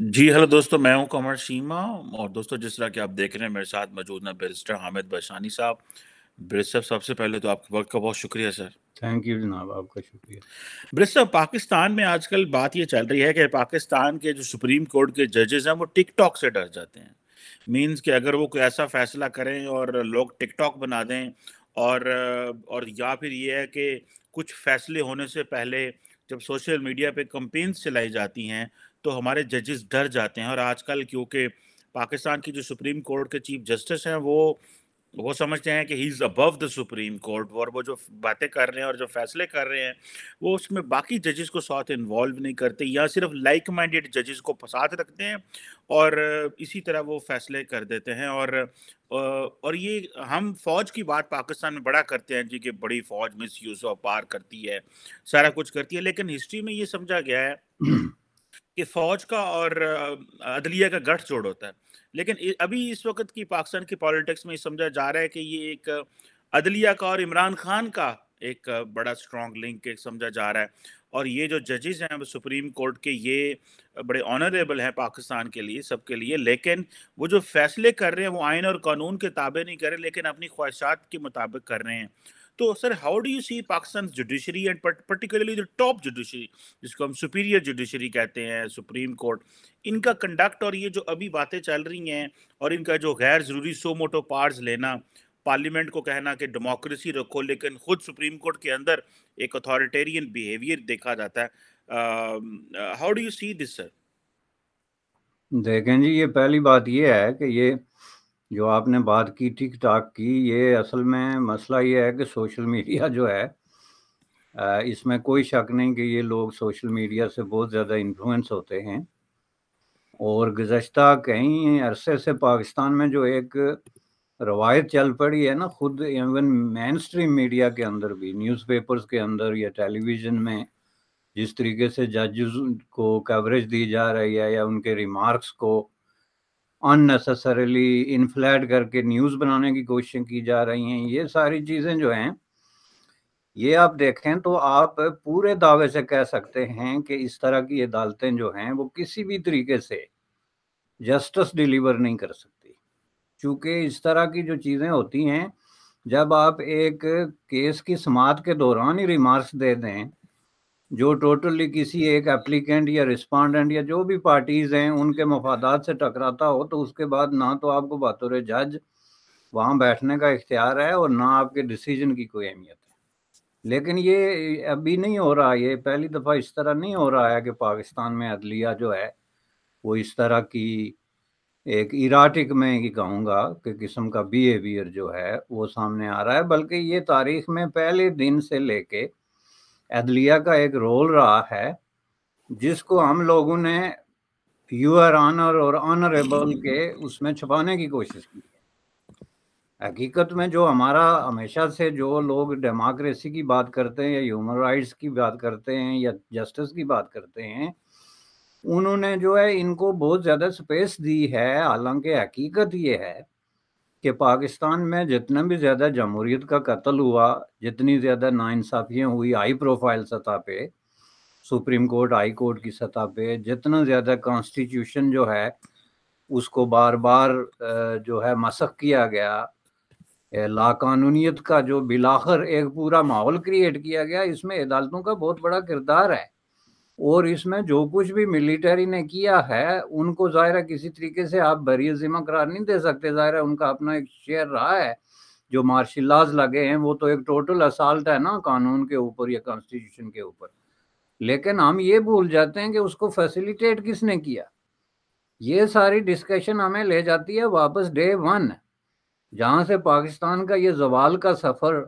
जी hello दोस्तों मैं हूं कमर सीमा और दोस्तों जिस तरह कि आप देख रहे हैं मेरे साथ मौजूद हैं बैरिस्टर हामिद बशानी साहब ब्रिज सबसे पहले तो आपके वक्त का बहुत शुक्रिया सर थैंक यू जनाब आपका शुक्रिया ब्रिज पाकिस्तान में आजकल बात ये चल रही है कि पाकिस्तान के जो सुप्रीम कोर्ट के जजेस हैं वो टिकटॉक से डर जाते हैं मीन्स कि अगर वो कोई ऐसा फैसला करें और लोग टिकटॉक बना दें और और या फिर ये है कि कुछ फैसले होने से पहले जब सोशल मीडिया पे कंपेन्स चलाई जाती हैं तो हमारे जजेस डर जाते हैं और आजकल क्योंकि पाकिस्तान की जो सुप्रीम कोर्ट के चीफ जस्टिस हैं वो वो समझते हैं कि he is above the supreme court और वो जो बातें कर रहे हैं और जो फैसले कर रहे हैं वो उसमें बाकी जजेस को साथ इन्वॉल्व नहीं करते या सिर्फ लाइक माइंडेड जजेस को साथ रखते हैं और इसी तरह वो फैसले कर देते हैं और और ये हम फौज की बात पाकिस्तान में बड़ा करते हैं जी कि बड़ी फौज मिस यूज़ ऑफ पार करती है सारा कुछ करती है लेकिन हिस्ट्री में ये समझा गया है कि फौज का और अदलिया का गठ जोड़ होता है लेकिन अभी इस वक्त की पाकिस्तान की पॉलिटिक्स में समझा जा रहा है कि ये एक अदलिया का और इमरान खान का एक बड़ा स्ट्रॉन्ग लिंक समझा जा रहा है और ये जो जजेज़ हैं वो सुप्रीम कोर्ट के ये बड़े ऑनरेबल हैं पाकिस्तान के लिए सबके लिए लेकिन वो जो फैसले कर रहे हैं वो आइन और कानून के ताबे नहीं कर रहे लेकिन अपनी ख्वाहिशात के मुताबिक कर रहे हैं तो sir how do you see Pakistan judiciary and particularly जो टॉप जुडिशरी जिसको हम सुपीरियर जुडिशरी कहते हैं सुप्रीम कोर्ट इनका कंडक्ट और ये जो अभी बातें चल रही हैं और इनका जो गैर ज़रूरी सो मोटो पार्ट लेना पार्लियामेंट को कहना कि डेमोक्रेसी रखो लेकिन खुद सुप्रीम कोर्ट के अंदर एक अथॉरिटेरियन बिहेवियर देखा जाता है how do you see this sir देखें जी ये पहली बात ये है कि ये जो आपने बात की टिक टाक की ये असल में मसला ये है कि सोशल मीडिया जो है इसमें कोई शक नहीं कि ये लोग सोशल मीडिया से बहुत ज़्यादा इन्फ्लुएंस होते हैं और गुज्त कहीं अरसे से पाकिस्तान में जो एक रवायत चल पड़ी है ना खुद इवन मेन स्ट्रीम मीडिया के अंदर भी न्यूज़पेपर्स के अंदर या टेलीविज़न में जिस तरीके से जजेस को कवरेज दी जा रही है या उनके रिमार्क्स को अननेसेसरली इनफ्लैट करके न्यूज़ बनाने की कोशिशें की जा रही हैं ये सारी चीज़ें जो हैं ये आप देखें तो आप पूरे दावे से कह सकते हैं कि इस तरह की अदालतें जो हैं वो किसी भी तरीके से जस्टिस डिलीवर नहीं कर सकती क्योंकि इस तरह की जो चीज़ें होती हैं जब आप एक केस की समात के दौरान ही रिमार्क्स दे दें जो टोटली किसी एक एप्लीकेंट या रिस्पॉन्डेंट या जो भी पार्टीज हैं उनके मफादात से टकराता हो तो उसके बाद ना तो आपको बतौर जज वहाँ बैठने का इख्तियार है और ना आपके डिसीजन की कोई अहमियत है लेकिन ये अभी नहीं हो रहा ये पहली दफ़ा इस तरह नहीं हो रहा है कि पाकिस्तान में अदलिया जो है वो इस तरह की एक इराटिक में ही कहूँगा कि किस्म का बिहेवियर जो है वो सामने आ रहा है बल्कि ये तारीख में पहले दिन से लेके अदलिया का एक रोल रहा है जिसको हम लोगों ने यूर ऑनर और ऑनरेबल के उसमें छुपाने की कोशिश की हकीकत में जो हमारा हमेशा से जो लोग डेमोक्रेसी की बात करते हैं या ह्यूमन राइट्स की बात करते हैं या जस्टिस की बात करते हैं उन्होंने जो है इनको बहुत ज़्यादा स्पेस दी है हालांकि हकीकत ये है कि पाकिस्तान में जितना भी ज़्यादा जमहूरीत का कत्ल हुआ जितनी ज़्यादा नाइंसाफ़ियाँ हुई हाई प्रोफाइल सतह पे सुप्रीम कोर्ट हाई कोर्ट की सतह पे जितना ज़्यादा कॉन्स्टिट्यूशन जो है उसको बार बार जो है मशक किया गया लाकानूनीत का जो बिलाखर एक पूरा माहौल क्रिएट किया गया इसमें अदालतों का बहुत बड़ा किरदार है और इसमें जो कुछ भी मिलिट्री ने किया है उनको ज़ाहिर किसी तरीके से आप बरी ज़िम्मा करार नहीं दे सकते ज़ाहिर उनका अपना एक शेयर रहा है जो मार्शल लाज लगे हैं वो तो एक टोटल असाल्ट है ना कानून के ऊपर या कॉन्स्टिट्यूशन के ऊपर लेकिन हम ये भूल जाते हैं कि उसको फैसिलिटेट किसने किया ये सारी डिस्कशन हमें ले जाती है वापस डे वन जहाँ से पाकिस्तान का ये जवाल का सफ़र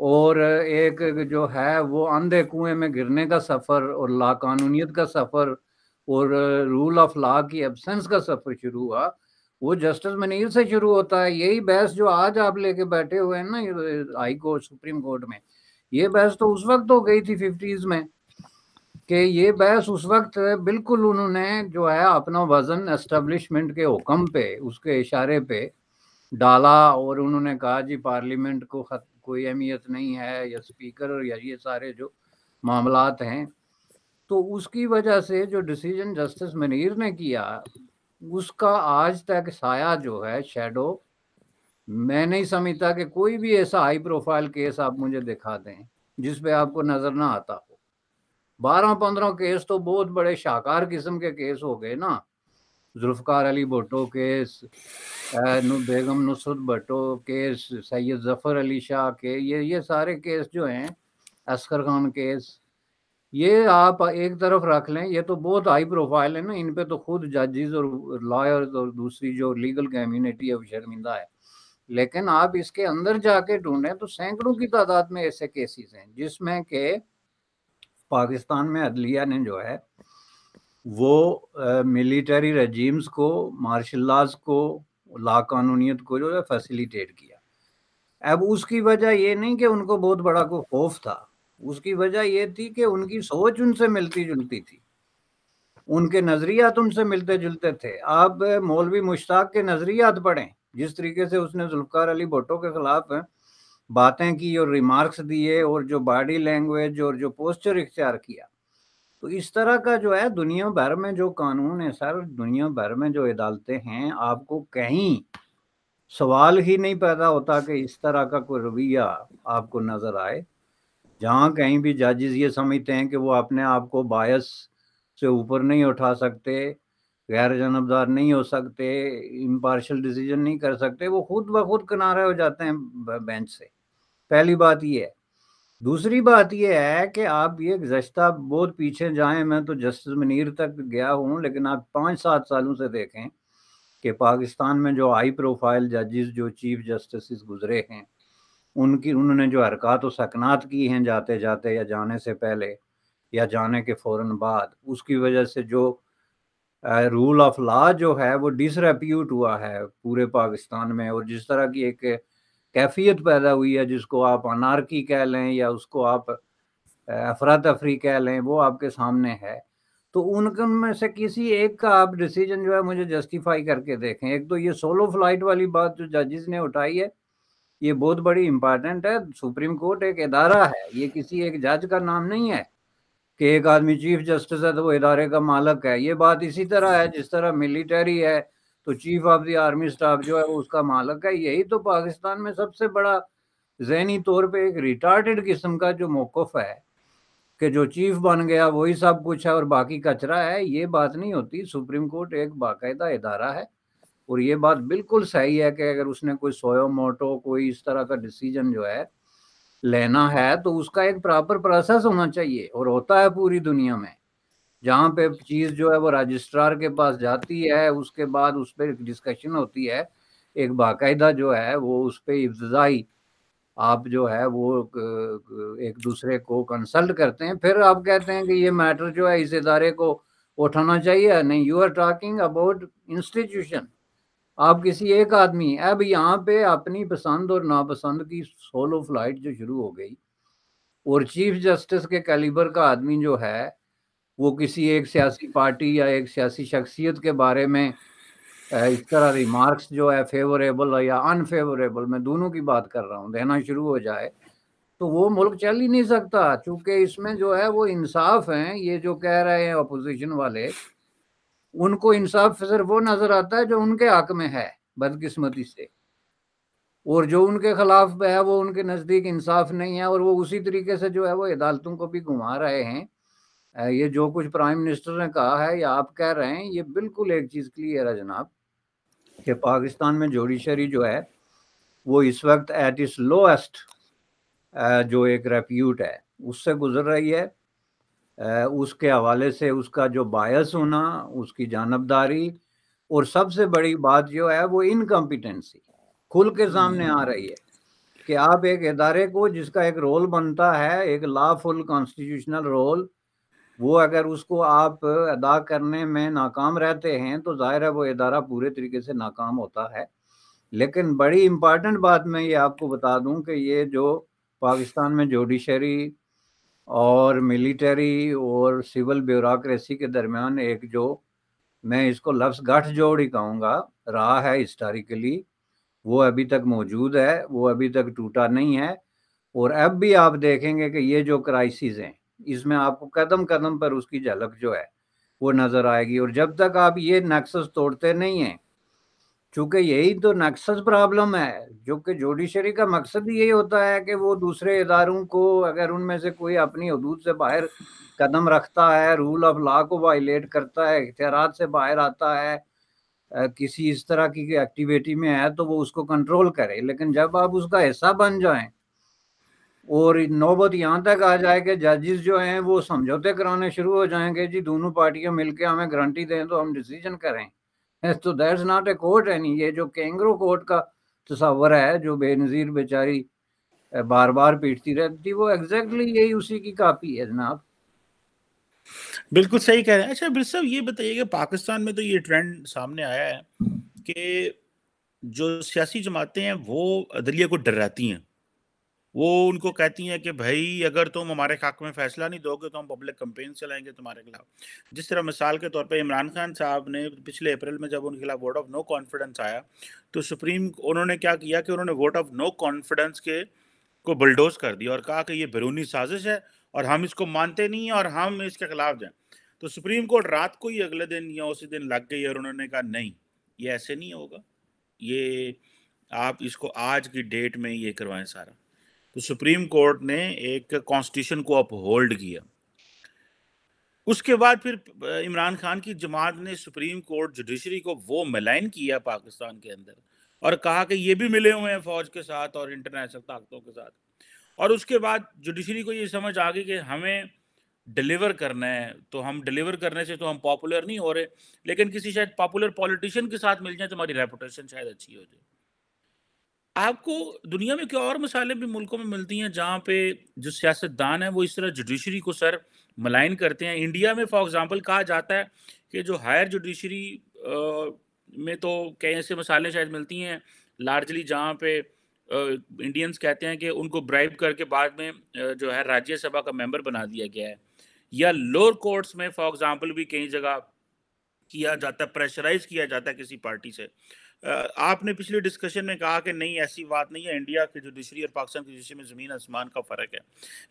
और एक जो है वो अंधे कुएं में गिरने का सफ़र और लाकानूनीत का सफ़र और रूल ऑफ लॉ की एबसेंस का सफ़र शुरू हुआ वो जस्टिस मनीर से शुरू होता है यही बहस जो आज आप लेके बैठे हुए हैं ना हाई कोर्ट सुप्रीम कोर्ट में ये बहस तो उस वक्त हो गई थी फिफ्टीज़ में कि ये बहस उस वक्त बिल्कुल उन्होंने जो है अपना वज़न एस्टेब्लिशमेंट के हुक्म पे उसके इशारे पे डाला और उन्होंने कहा जी पार्लियामेंट को कोई अहमियत नहीं है या स्पीकर या ये सारे जो मामलात हैं तो उसकी वजह से जो डिसीजन जस्टिस मनीर ने किया उसका आज तक साया जो है शेडो मैं नहीं समझता कि कोई भी ऐसा हाई प्रोफाइल केस आप मुझे दिखा दें जिस पे आपको नज़र ना आता हो बारह पंद्रह केस तो बहुत बड़े शाकार किस्म के केस हो गए ना जुल्फकार अली भुट्टो केस बेगम नुसरत भटो केस सैयद ज़फ़र अली शाह के ये ये सारे केस जो हैं असकर खान केस ये आप एक तरफ रख लें ये तो बहुत हाई प्रोफाइल है ना इन पे तो खुद जजेस और लॉयर्स और दूसरी जो लीगल कम्युनिटी है वो शर्मिंदा है लेकिन आप इसके अंदर जाके ढूंढें तो सैकड़ों की तादाद में ऐसे केसेस हैं जिसमें के पाकिस्तान में अदलिया ने जो है वो मिलिट्री रजीम्स को मार्शल लाज को ला कानूनीत को जो है फैसिलिटेट किया अब उसकी वजह ये नहीं कि उनको बहुत बड़ा को खौफ था उसकी वजह यह थी कि उनकी सोच उनसे मिलती जुलती थी उनके नज़रियात उनसे मिलते जुलते थे आप मौलवी मुश्ताक के नज़रियात पढ़ें जिस तरीके से उसने जुल्फ़ार अली भुट्टो के ख़िलाफ़ बातें की और रिमार्क्स दिए और जो बॉडी लैंग्वेज और जो पोस्चर इख्तियार किया तो इस तरह का जो है दुनिया भर में जो कानून है सर दुनिया भर में जो अदालतें हैं आपको कहीं सवाल ही नहीं पैदा होता कि इस तरह का कोई रवैया आपको नजर आए जहाँ कहीं भी जजेस ये समझते हैं कि वो अपने आप को बायस से ऊपर नहीं उठा सकते गैर जनबदार नहीं हो सकते इम्पार्शल डिसीजन नहीं कर सकते वो खुद ब खुद किनारे हो जाते हैं बेंच से पहली बात ये है दूसरी बात यह है कि आप ये गजशा बहुत पीछे जाएं मैं तो जस्टिस मनीर तक गया हूँ लेकिन आप पाँच सात सालों से देखें कि पाकिस्तान में जो हाई प्रोफाइल जजिस जो चीफ जस्टिस गुजरे हैं उनकी उन्होंने जो हरकत व सकनात की हैं जाते जाते या जाने से पहले या जाने के फ़ौर बाद उसकी वजह से जो रूल ऑफ लॉ जो है वो डिसरेप्यूट हुआ है पूरे पाकिस्तान में और जिस तरह की एक कैफियत पैदा हुई है जिसको आप अनारकी कह लें या उसको आप अफरा तफरी कह लें वो आपके सामने है तो उनमें में से किसी एक का आप डिसीजन जो है मुझे जस्टिफाई करके देखें एक तो ये सोलो फ्लाइट वाली बात जो जजिस ने उठाई है ये बहुत बड़ी इम्पॉर्टेंट है सुप्रीम कोर्ट एक इदारा है ये किसी एक जज का नाम नहीं है कि एक आदमी चीफ जस्टिस है तो वो इदारे का मालक है ये बात इसी तरह है जिस तरह मिलिटरी है तो chief of the army staff जो है वो उसका मालक है यही तो पाकिस्तान में सबसे बड़ा जहनी तौर पर एक रिटार्टेड किस्म का जो मौकफ है कि जो चीफ बन गया वही सब कुछ है और बाकी कचरा है ये बात नहीं होती सुप्रीम कोर्ट एक बाकायदा इदारा है और ये बात बिल्कुल सही है कि अगर उसने कोई सोयो मोटो कोई इस तरह का डिसीजन जो है लेना है तो उसका एक प्रॉपर प्रोसेस होना चाहिए और होता है पूरी दुनिया में जहाँ पे चीज़ जो है वो रजिस्ट्रार के पास जाती है उसके बाद उस पर डिस्कशन होती है एक बाकायदा जो है वो उस पर इब्तदाई आप जो है वो एक दूसरे को कंसल्ट करते हैं फिर आप कहते हैं कि ये मैटर जो है इस इदारे को उठाना चाहिए नहीं you are talking about institution आप किसी एक आदमी अब यहाँ पे अपनी पसंद और नापसंद की सोलो फ्लाइट जो शुरू हो गई और चीफ जस्टिस के कैलिबर का आदमी जो है वो किसी एक सियासी पार्टी या एक सियासी शख्सियत के बारे में इस तरह रिमार्क्स जो है फेवरेबल या अनफेवरेबल मैं दोनों की बात कर रहा हूँ देना शुरू हो जाए तो वो मुल्क चल ही नहीं सकता चूंकि इसमें जो है वो इंसाफ हैं ये जो कह रहे हैं अपोजिशन वाले उनको इंसाफ सिर्फ वो नज़र आता है जो उनके हक में है बदकिस्मती से और जो उनके खिलाफ है वो उनके नज़दीक इंसाफ नहीं है और वो उसी तरीके से जो है वो अदालतों को भी घुमा रहे हैं ये जो कुछ प्राइम मिनिस्टर ने कहा है या आप कह रहे हैं ये बिल्कुल एक चीज़ क्लियर है जनाब कि पाकिस्तान में जोडिशरी जो है वो इस वक्त एट इस लोएस्ट जो एक रेप्यूट है उससे गुजर रही है उसके हवाले से उसका जो बायस होना उसकी जानबदारी और सबसे बड़ी बात जो है वो इनकम्पिटेंसी खुल के सामने आ रही है कि आप एक इदारे को जिसका एक रोल बनता है एक लाफुल कॉन्स्टिट्यूशनल रोल वो अगर उसको आप अदा करने में नाकाम रहते हैं तो ज़ाहिर है वो इदारा पूरे तरीके से नाकाम होता है लेकिन बड़ी इम्पॉर्टेंट बात मैं ये आपको बता दूं कि ये जो पाकिस्तान में जोडिशरी और मिलिट्री और सिविल ब्यूरोसी के दरमियान एक जो मैं इसको लफ्ज़ गठ जोड़ ही कहूँगा रहा है हिस्टारिकली वो अभी तक मौजूद है वो अभी तक टूटा नहीं है और अब भी आप देखेंगे कि ये जो क्राइसिस हैं इसमें आपको कदम कदम पर उसकी झलक जो है वो नजर आएगी और जब तक आप ये नक्सस तोड़ते नहीं हैं चूंकि यही तो नक्सस प्रॉब्लम है जो कि जोडिशरी का मकसद यही होता है कि वो दूसरे इदारों को अगर उनमें से कोई अपनी हदूद से बाहर कदम रखता है रूल ऑफ लॉ को वायलेट करता है इख्तियार से बाहर आता है किसी इस तरह की एक्टिविटी में है तो वो उसको कंट्रोल करे लेकिन जब आप उसका हिस्सा बन जाएं और नौबत यहाँ तक आ जाए कि जजेस जो हैं वो समझौते कराने शुरू हो जाएंगे जी दोनों पार्टियाँ मिलकर हमें गारंटी दें तो हम डिसीजन करें तो is not a court any ये जो कैंगरू कोर्ट का तस्वर है जो बेनज़ीर बेचारी बार बार पीटती रहती वो एग्जैक्टली exactly यही उसी की कापी है जनाब बिल्कुल सही कह रहे हैं अच्छा बिल साहब ये बताइए कि पाकिस्तान में तो ये ट्रेंड सामने आया है कि जो सियासी जमातें हैं वो अदलिया को डराती हैं वो उनको कहती हैं कि भाई अगर तुम हमारे हक में फैसला नहीं दोगे तो हम पब्लिक कंपेन चलाएंगे तुम्हारे खिलाफ जिस तरह मिसाल के तौर पर इमरान खान साहब ने पिछले अप्रैल में जब उनके खिलाफ वोट ऑफ नो कॉन्फिडेंस आया तो सुप्रीम उन्होंने क्या किया कि उन्होंने वोट ऑफ नो कॉन्फिडेंस के को बुलडोज कर दिया और कहा कि ये बैरूनी साजिश है और हम इसको मानते नहीं हैं और हम इसके खिलाफ जाएं तो सुप्रीम कोर्ट रात को ही अगले दिन या उसी दिन लग गई और उन्होंने कहा नहीं ये ऐसे नहीं होगा ये आप इसको आज की डेट में ये करवाएं सारा तो सुप्रीम कोर्ट ने एक कॉन्स्टिट्यूशन को अपहोल्ड किया उसके बाद फिर इमरान खान की जमात ने सुप्रीम कोर्ट जुडिशरी को वो मलाइन किया पाकिस्तान के अंदर और कहा कि ये भी मिले हुए हैं फौज के साथ और इंटरनेशनल ताकतों के साथ और उसके बाद जुडिशरी को ये समझ आ गई कि हमें डिलीवर करना है तो हम डिलीवर करने से तो हम पॉपुलर नहीं हो रहे लेकिन किसी शायद पॉपुलर पॉलिटिशियन के साथ मिल जाए तो हमारी रेपुटेशन शायद अच्छी हो जाए आपको दुनिया में क्या और मसाले भी मुल्कों में मिलती हैं जहाँ पे जो सियासतदान है वो इस तरह जुडिशरी को सर मलाइन करते हैं इंडिया में फॉर एग्जांपल कहा जाता है कि जो हायर जुडिशरी में तो कई ऐसे मसाले शायद मिलती हैं लार्जली जहाँ पे इंडियंस कहते हैं कि उनको ब्राइब करके बाद में जो है राज्यसभा का मेंबर बना दिया गया है या लोअर कोर्ट्स में फॉर एग्जाम्पल भी कई जगह किया जाता है प्रेशराइज किया जाता है किसी पार्टी से आपने पिछले डिस्कशन में कहा कि नहीं ऐसी बात नहीं है इंडिया की जुडिशरी और पाकिस्तान की जुडिशरी में ज़मीन आसमान का फ़र्क है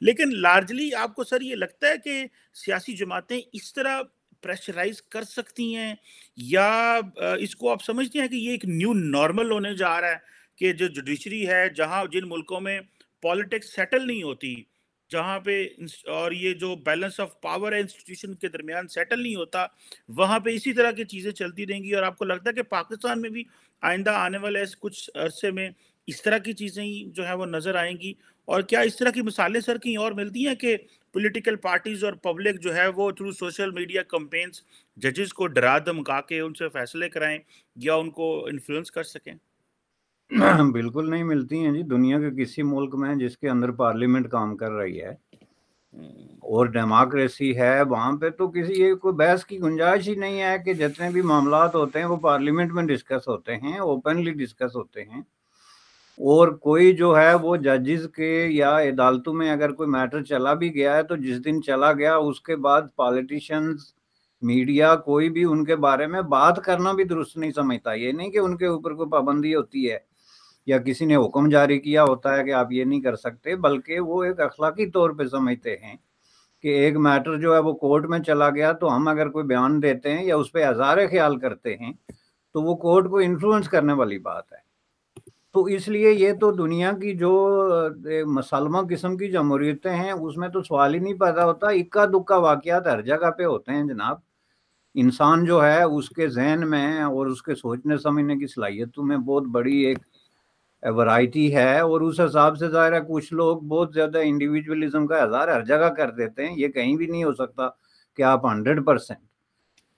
लेकिन लार्जली आपको सर ये लगता है कि सियासी जमातें इस तरह प्रेशराइज कर सकती हैं या इसको आप समझते हैं कि ये एक न्यू नॉर्मल होने जा रहा है कि जो जुडिशरी है जहाँ जिन मुल्कों में पॉलिटिक्स सेटल नहीं होती जहाँ पे और ये जो बैलेंस ऑफ पावर है इंस्टीट्यूशन के दरमियान सेटल नहीं होता वहाँ पे इसी तरह की चीज़ें चलती रहेंगी और आपको लगता है कि पाकिस्तान में भी आइंदा आने वाले कुछ अरसे में इस तरह की चीज़ें ही जो है वो नज़र आएंगी और क्या इस तरह की मिसालें सर कहीं और मिलती हैं कि पॉलिटिकल पार्टीज और पब्लिक जो है वो थ्रू सोशल मीडिया कंपेन्स जजेस को डरा धमका के उनसे फैसले कराएं या उनको इन्फ्लुएंस कर सकें बिल्कुल नहीं मिलती हैं जी दुनिया के किसी मुल्क में जिसके अंदर पार्लियामेंट काम कर रही है और डेमोक्रेसी है वहाँ पे तो किसी ये कोई बहस की गुंजाइश ही नहीं है कि जितने भी मामला होते हैं वो पार्लियामेंट में डिस्कस होते हैं ओपनली डिस्कस होते हैं और कोई जो है वो जजेस के या अदालतों में अगर कोई मैटर चला भी गया है तो जिस दिन चला गया उसके बाद पॉलिटिशियंस मीडिया कोई भी उनके बारे में बात करना भी दुरुस्त नहीं समझता ये नहीं कि उनके ऊपर कोई पाबंदी होती है या किसी ने हुक्म जारी किया होता है कि आप ये नहीं कर सकते बल्कि वो एक अखलाकी तौर पर समझते हैं कि एक मैटर जो है वो कोर्ट में चला गया तो हम अगर कोई बयान देते हैं या उस पर आज़ार ख्याल करते हैं तो वो कोर्ट को इन्फ्लुएंस करने वाली बात है तो इसलिए ये तो दुनिया की जो मसालमा किस्म की जमहूरियतें हैं उसमें तो सवाल ही नहीं पैदा होता इक्का दुक्का वाक़ात हर जगह पे होते हैं जनाब इंसान जो है उसके जहन में और उसके सोचने समझने की सलाहियतों में बहुत बड़ी एक वैरायटी है और उस हिसाब से ज़ाहिर है कुछ लोग बहुत ज़्यादा इंडिविजुअलिज्म का आज़ार हर जगह कर देते हैं ये कहीं भी नहीं हो सकता कि आप हंड्रेड परसेंट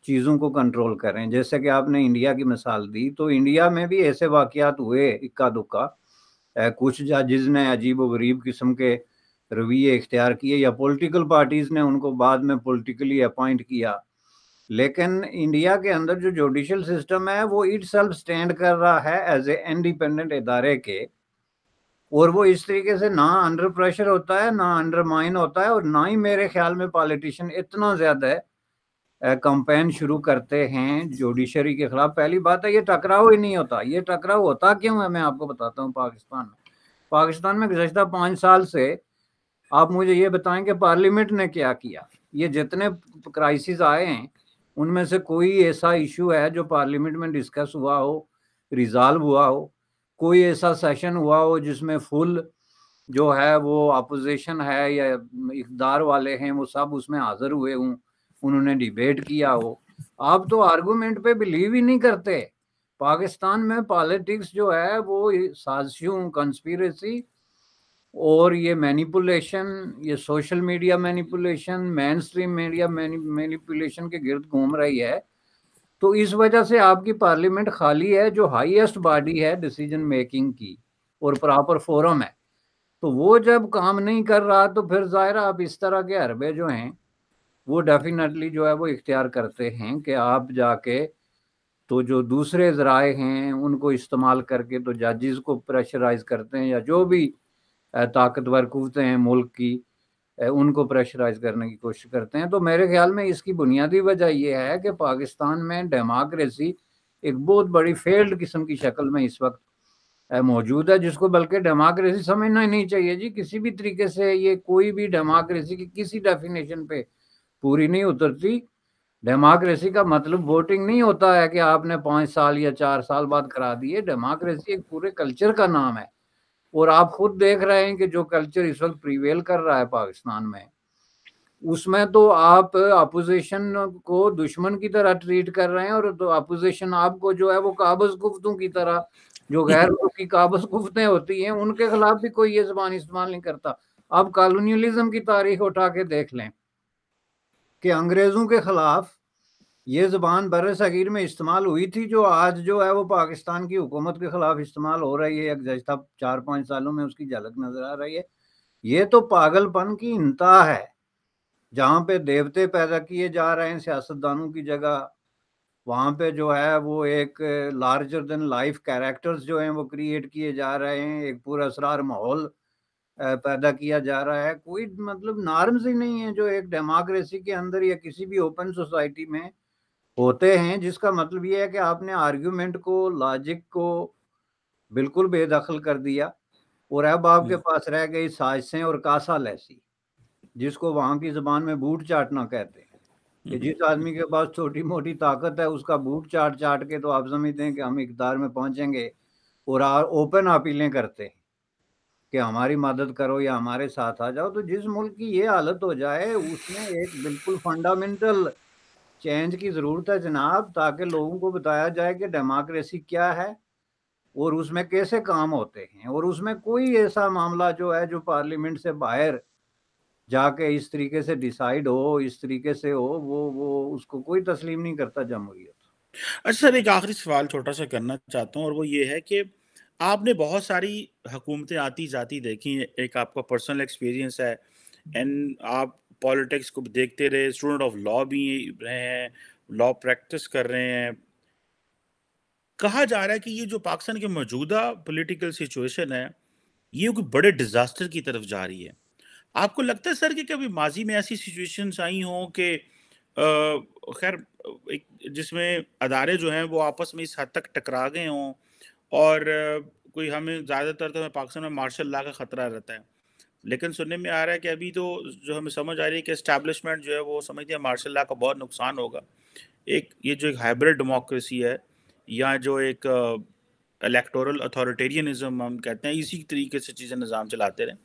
चीज़ों को कंट्रोल करें जैसे कि आपने इंडिया की मिसाल दी तो इंडिया में भी ऐसे वाक़ात हुए इक्का दुक्का कुछ जजिस ने अजीब गरीब किस्म के रवैये इख्तियार किए या पोलिटिकल पार्टीज़ ने उनको बाद में पोलिटिकली अपॉइंट किया लेकिन इंडिया के अंदर जो जुडिशल सिस्टम है वो इट सेल्फ स्टैंड कर रहा है एज ए इंडिपेंडेंट इदारे के और वो इस तरीके से ना अंडर प्रेशर होता है ना अंडर माइन होता है और ना ही मेरे ख्याल में पॉलिटिशियन इतना ज़्यादा कंपेन शुरू करते हैं जुडिशरी के खिलाफ पहली बात है ये टकराव ही नहीं होता ये टकराव होता क्यों है मैं आपको बताता हूँ पाकिस्तान में पाकिस्तान में गुजशत पाँच साल से आप मुझे ये बताएं कि पार्लियामेंट ने क्या किया ये जितने क्राइसिस आए हैं उनमें से कोई ऐसा इशू है जो पार्लियामेंट में डिस्कस हुआ हो रिजॉल्व हुआ हो कोई ऐसा सेशन हुआ हो जिसमें फुल जो है वो अपोजिशन है या इकदार वाले हैं वो सब उसमें हाजिर हुए हों उन्होंने डिबेट किया हो आप तो आर्गूमेंट पे बिलीव ही नहीं करते पाकिस्तान में पॉलिटिक्स जो है वो साजिशों कंस्पिरेसी और ये मैनिपुलेशन ये social media manipulation mainstream media manipulation के गिर्द घूम रही है तो इस वजह से आपकी पार्लियामेंट खाली है जो हाईएस्ट बॉडी है डिसीजन मेकिंग की और प्रॉपर फोरम है तो वो जब काम नहीं कर रहा तो फिर ज़ाहिर आप इस तरह के हरबे जो हैं वो डेफिनेटली जो है वो इख्तियार करते हैं कि आप जाके तो जो दूसरे जराए हैं उनको इस्तेमाल करके तो जजिस को प्रेशराइज करते हैं या जो भी ताकतवर कुतें हैं मुल्क की उनको प्रेशराइज करने की कोशिश करते हैं तो मेरे ख्याल में इसकी बुनियादी वजह यह है कि पाकिस्तान में डेमोक्रेसी एक बहुत बड़ी फेल्ड किस्म की शक्ल में इस वक्त मौजूद है जिसको बल्कि डेमोक्रेसी समझना ही नहीं चाहिए जी किसी भी तरीके से ये कोई भी डेमोक्रेसी की किसी डेफिनेशन पे पूरी नहीं उतरती डेमोक्रेसी का मतलब वोटिंग नहीं होता है कि आपने पाँच साल या चार साल बाद करा दिए डेमोक्रेसी एक पूरे कल्चर का नाम है और आप खुद देख रहे हैं कि जो कल्चर इस वक्त प्रिवेल कर रहा है पाकिस्तान में उसमें तो आप अपोजिशन को दुश्मन की तरह ट्रीट कर रहे हैं और तो अपोजिशन आपको जो है वो काबज गुफ्तों की तरह जो गैर की काबज गुफ्तें होती हैं उनके खिलाफ भी कोई ये जबान इस्तेमाल नहीं करता आप कॉलोनियलिज्म की तारीख उठा के देख लें कि अंग्रेजों के खिलाफ ये ज़बान बर सग़ीर में इस्तेमाल हुई थी जो आज जो है वो पाकिस्तान की हुकूमत के ख़िलाफ़ इस्तेमाल हो रही है गुजशत चार पाँच सालों में उसकी झलक नज़र आ रही है ये तो पागलपन की इंतहा है जहाँ पे देवते पैदा किए जा रहे हैं सियासतदानों की जगह वहाँ पे जो है वो एक लार्जर देन लाइफ कैरेक्टर्स जो हैं वो क्रिएट किए जा रहे हैं एक पूरा असरार माहौल पैदा किया जा रहा है कोई मतलब नॉर्म्स ही नहीं है जो एक डेमोक्रेसी के अंदर या किसी भी ओपन सोसाइटी में होते हैं जिसका मतलब ये है कि आपने आर्ग्यूमेंट को लॉजिक को बिल्कुल बेदखल कर दिया और अब आपके हम्म। पास रह गई साजिशें और कासा लैसी जिसको वहाँ की जबान में बूट चाटना कहते हैं कि हम्म। जिस आदमी के पास छोटी मोटी ताकत है उसका बूट चाट चाट के तो आप समझते हैं कि हम इकदार में पहुंचेंगे और ओपन अपीलें करते हैं कि हमारी मदद करो या हमारे साथ आ जाओ तो जिस मुल्क की ये हालत हो जाए उसमें एक बिल्कुल फंडामेंटल चेंज की ज़रूरत है जनाब ताकि लोगों को बताया जाए कि डेमोक्रेसी क्या है और उसमें कैसे काम होते हैं और उसमें कोई ऐसा मामला जो है जो पार्लियामेंट से बाहर जाके इस तरीके से डिसाइड हो इस तरीके से हो वो वो उसको कोई तस्लीम नहीं करता जमहूरियत अच्छा सर एक आखिरी सवाल छोटा सा करना चाहता हूँ और वो ये है कि आपने बहुत सारी हुकूमतें आती जाती देखी एक आपका पर्सनल एक्सपीरियंस है एंड आप पॉलिटिक्स को देखते रहे स्टूडेंट ऑफ लॉ भी रहे हैं लॉ प्रैक्टिस कर रहे हैं कहा जा रहा है कि ये जो पाकिस्तान के मौजूदा पॉलिटिकल सिचुएशन है ये कोई बड़े डिज़ास्टर की तरफ जा रही है आपको लगता है सर कि कभी माजी में ऐसी सिचुएशंस आई हों कि खैर एक जिसमें अदारे जो हैं वो आपस में इस हद तक टकरा गए हों और कोई हमें ज़्यादातर तो हमें पाकिस्तान में मार्शल ला का ख़तरा रहता है लेकिन सुनने में आ रहा है कि अभी तो जो हमें समझ आ रही है कि इस्टेब्लिशमेंट जो है वो समझते हैं मार्शल लॉ का बहुत नुकसान होगा एक ये जो एक हाइब्रिड डेमोक्रेसी है या जो एक इलेक्टोरल uh, अथॉरिटेरियनिज्म हम कहते हैं इसी तरीके से चीज़ें निज़ाम चलाते रहे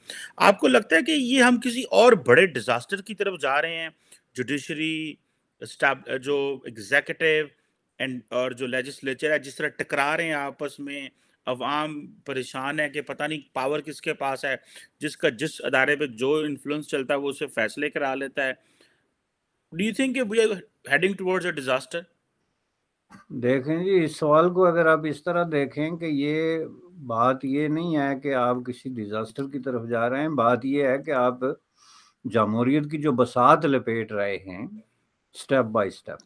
आपको लगता है कि ये हम किसी और बड़े डिज़ास्टर की तरफ जा रहे हैं जुडिशरी जो एग्जेकटिव एंड और जो लेजिस्लेचर है जिस तरह टकरा रहे हैं आपस में अवाम परेशान है कि पता नहीं पावर किसके पास है जिसका जिस अदारे पे जो इन्फ्लुएंस चलता है वो उसे फैसले करा लेता है do you think we are heading towards a disaster देखें जी इस सवाल को अगर आप इस तरह देखें कि ये बात ये नहीं है कि आप किसी डिजास्टर की तरफ जा रहे हैं बात ये है कि आप जमहूरीत की जो बसात लपेट रहे हैं स्टेप बाय स्टेप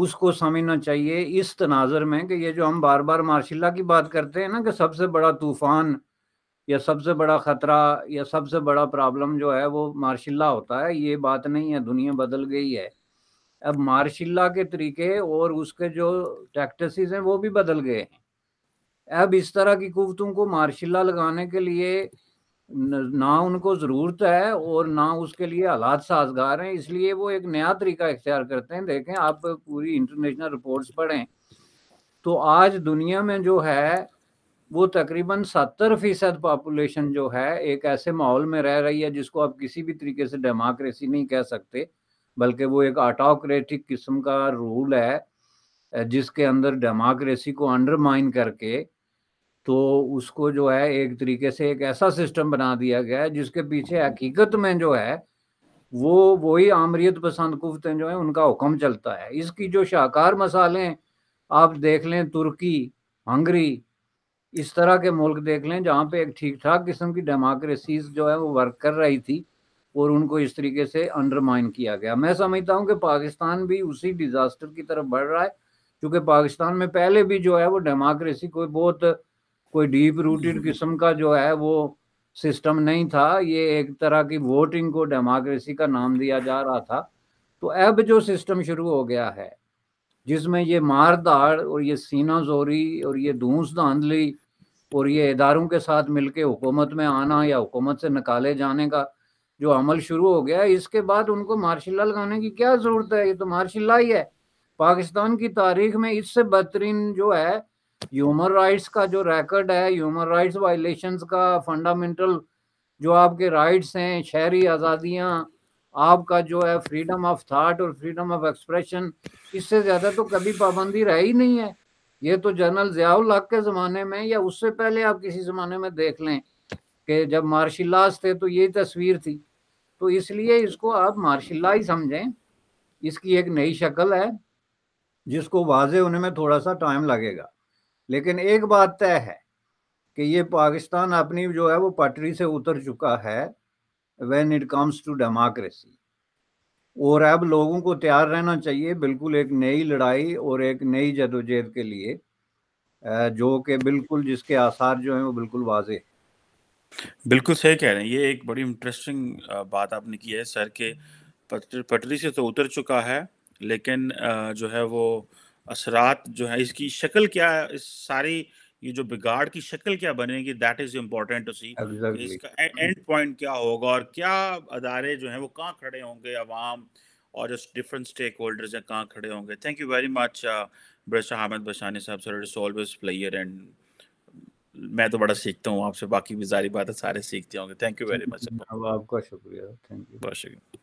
उसको समझना चाहिए इस तनाजर में कि ये जो हम बार बार मार्शिला की बात करते हैं ना कि सबसे बड़ा तूफान या सबसे बड़ा ख़तरा या सबसे बड़ा प्रॉब्लम जो है वो मार्शिला होता है ये बात नहीं है दुनिया बदल गई है अब मार्शिला के तरीके और उसके जो टैक्टिस हैं वो भी बदल गए हैं अब इस तरह की कुवतों को मार्शिला लगाने के लिए ना उनको ज़रूरत है और ना उसके लिए हालात साजगार हैं इसलिए वो एक नया तरीका इख्तियार करते हैं देखें आप पूरी इंटरनेशनल रिपोर्ट्स पढ़ें तो आज दुनिया में जो है वो तकरीबन सत्तर फीसद पॉपुलेशन जो है एक ऐसे माहौल में रह रही है जिसको आप किसी भी तरीके से डेमोक्रेसी नहीं कह सकते बल्कि वो एक ऑटोक्रेटिक किस्म का रूल है जिसके अंदर डेमोक्रेसी को अंडरमाइन करके तो उसको जो है एक तरीके से एक ऐसा सिस्टम बना दिया गया है जिसके पीछे हाँ। हकीकत में जो है वो वही आमरीत पसंद कुफ्तें जो है उनका हुक्म चलता है इसकी जो शाहकार मसाले आप देख लें तुर्की हंगरी इस तरह के मुल्क देख लें जहाँ पे एक ठीक ठाक किस्म की डेमोक्रेसीज जो है वो वर्क कर रही थी और उनको इस तरीके से अंडरमाइन किया गया मैं समझता हूँ कि पाकिस्तान भी उसी डिज़ास्टर की तरफ बढ़ रहा है क्योंकि पाकिस्तान में पहले भी जो है वो डेमोक्रेसी कोई बहुत कोई डीप रूटेड किस्म का जो है वो सिस्टम नहीं था ये एक तरह की वोटिंग को डेमोक्रेसी का नाम दिया जा रहा था तो अब जो सिस्टम शुरू हो गया है जिसमें ये मार दाड़ और ये सीना जोरी और ये धूस धांधली और ये इदारों के साथ मिलके हुकूमत में आना या हुकूमत से निकाले जाने का जो अमल शुरू हो गया इसके बाद उनको मार्शल लगाने की क्या ज़रूरत है ये तो मार्शल ही है पाकिस्तान की तारीख में इससे बदतरीन जो है ह्यूमन राइट्स का जो रैकर्ड है ह्यूमन राइट्स वायलेशन का फंडामेंटल जो आपके राइट्स हैं शहरी आज़ादियाँ आपका जो है फ्रीडम ऑफ थाट और फ्रीडम ऑफ एक्सप्रेशन इससे ज़्यादा तो कभी पाबंदी रह ही नहीं है ये तो जनरल ज़ियाउल हक के ज़माने में या उससे पहले आप किसी ज़माने में देख लें कि जब मार्शलाज थे तो यही तस्वीर थी तो इसलिए इसको आप मार्शिला ही समझें इसकी एक नई शक्ल है जिसको वाजे होने में थोड़ा सा टाइम लगेगा लेकिन एक बात तय है कि ये पाकिस्तान अपनी जो है वो पटरी से उतर चुका है when it comes to democracy और अब लोगों को तैयार रहना चाहिए बिल्कुल एक नई लड़ाई और एक नई जदोजहद के लिए जो कि बिल्कुल जिसके आसार जो हैं वो बिल्कुल वाजे बिल्कुल सही कह रहे हैं ये एक बड़ी इंटरेस्टिंग बात आपने की है सर के पटरी से तो उतर चुका है लेकिन जो है वो असरात जो है इसकी शक्ल क्या इस सारी ये जो बिगाड़ की शक्ल क्या बनेगी that is important to see इसका एंड पॉइंट क्या होगा और क्या अदारे जो हैं वो कहाँ खड़े होंगे अवाम और जो डिफरेंट स्टेक होल्डर्स हैं कहाँ खड़े होंगे थैंक यू वेरी मच ब्रशा हामिद बशानी साहब sir it's always pleasure and मैं तो बड़ा सीखता हूँ आपसे बाकी भी सारी बातें सारे सीखते होंगे थैंक यू वेरी मच आपका शुक्रिया थैंक यू बहुत शुक्रिया